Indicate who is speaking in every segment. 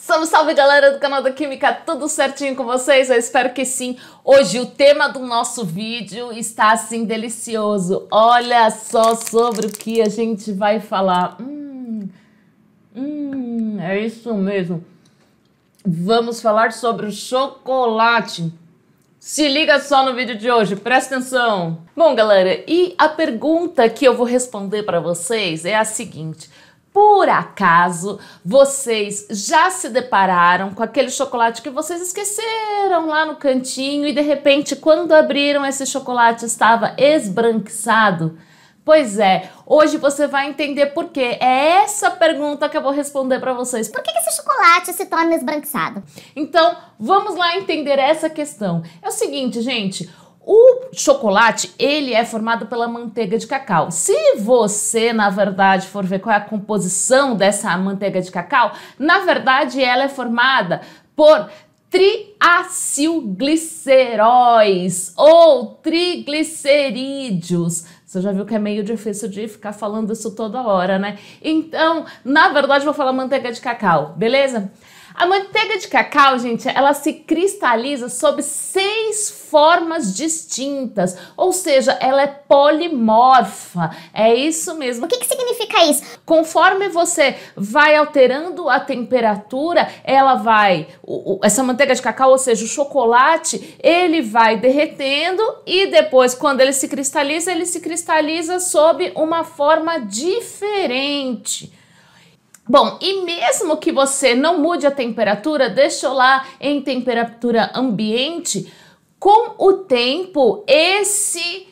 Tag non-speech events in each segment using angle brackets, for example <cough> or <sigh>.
Speaker 1: Salve, salve galera do canal da Química, tudo certinho com vocês? Eu espero que sim. Hoje o tema do nosso vídeo está assim delicioso. Olha só sobre o que a gente vai falar. Hum, hum, é isso mesmo. Vamos falar sobre o chocolate. Se liga só no vídeo de hoje, presta atenção. Bom, galera, e a pergunta que eu vou responder para vocês é a seguinte: por acaso vocês já se depararam com aquele chocolate que vocês esqueceram lá no cantinho e de repente, quando abriram, esse chocolate estava esbranquiçado? Pois é, hoje você vai entender por quê. É essa pergunta que eu vou responder para vocês. Por que, esse chocolate se torna esbranquiçado? Então, vamos lá entender essa questão. É o seguinte, gente, o chocolate, ele é formado pela manteiga de cacau. Se você, na verdade, for ver qual é a composição dessa manteiga de cacau, na verdade ela é formada por triacilgliceróis ou triglicerídeos. Você já viu que é meio difícil de ficar falando isso toda hora, né? Então, na verdade, vou falar manteiga de cacau, beleza? A manteiga de cacau, gente, ela se cristaliza sob seis formas distintas, ou seja, ela é polimorfa. É isso mesmo. O que, que significa isso? Conforme você vai alterando a temperatura, ela vai. O, o, essa manteiga de cacau, ou seja, o chocolate, ele vai derretendo e depois, quando ele se cristaliza, ele se cristaliza sob uma forma diferente. Bom, e mesmo que você não mude a temperatura, deixou lá em temperatura ambiente, com o tempo esse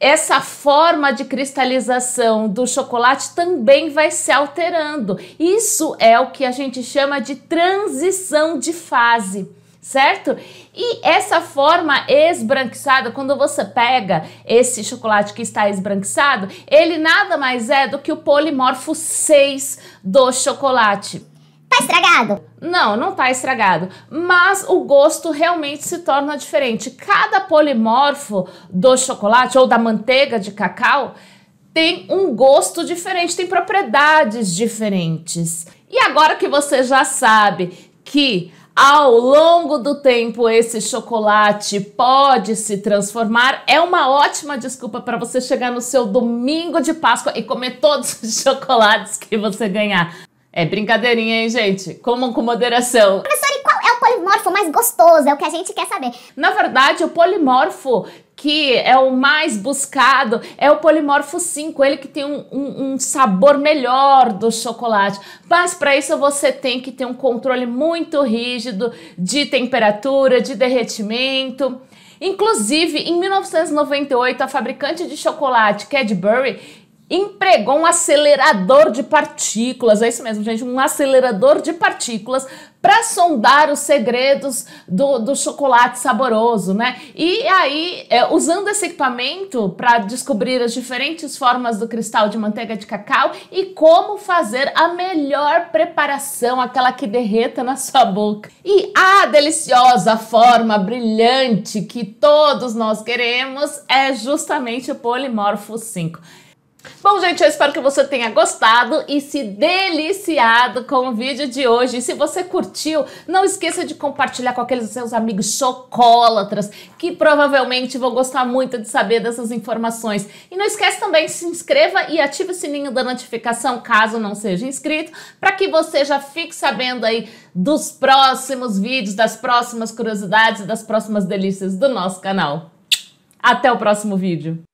Speaker 1: essa forma de cristalização do chocolate também vai se alterando. Isso é o que a gente chama de transição de fase certo? E essa forma esbranquiçada, quando você pega esse chocolate que está esbranquiçado, ele nada mais é do que o polimorfo 6 do chocolate. Tá estragado? Não, não tá estragado, mas o gosto realmente se torna diferente. Cada polimorfo do chocolate ou da manteiga de cacau tem um gosto diferente, tem propriedades diferentes. E agora que você já sabe que ao longo do tempo, esse chocolate pode se transformar. É uma ótima desculpa para você chegar no seu domingo de Páscoa e comer todos os <laughs> chocolates que você ganhar. É brincadeirinha, hein, gente? Comam com moderação. Professor, e é o polimorfo mais gostoso, é o que a gente quer saber. Na verdade, o polimorfo que é o mais buscado, é o polimorfo 5, ele que tem um, um, um sabor melhor do chocolate. Mas para isso você tem que ter um controle muito rígido de temperatura, de derretimento. Inclusive, em 1998, a fabricante de chocolate Cadbury empregou um acelerador de partículas, é isso mesmo, gente, um acelerador de partículas para sondar os segredos do, do, chocolate saboroso, né? E aí, é, usando esse equipamento para descobrir as diferentes formas do cristal de manteiga de cacau e como fazer a melhor preparação, aquela que derreta na sua boca. E a deliciosa forma brilhante que todos nós queremos é justamente o polimorfo 5. Bom, gente, eu espero que você tenha gostado e se deliciado com o vídeo de hoje. E se você curtiu, não esqueça de compartilhar com aqueles seus amigos chocolatras que provavelmente vão gostar muito de saber dessas informações. E não esquece também, se inscreva e ative o sininho da notificação caso não seja inscrito, para que você já fique sabendo aí dos próximos vídeos, das próximas curiosidades, das próximas delícias do nosso canal. Até o próximo vídeo!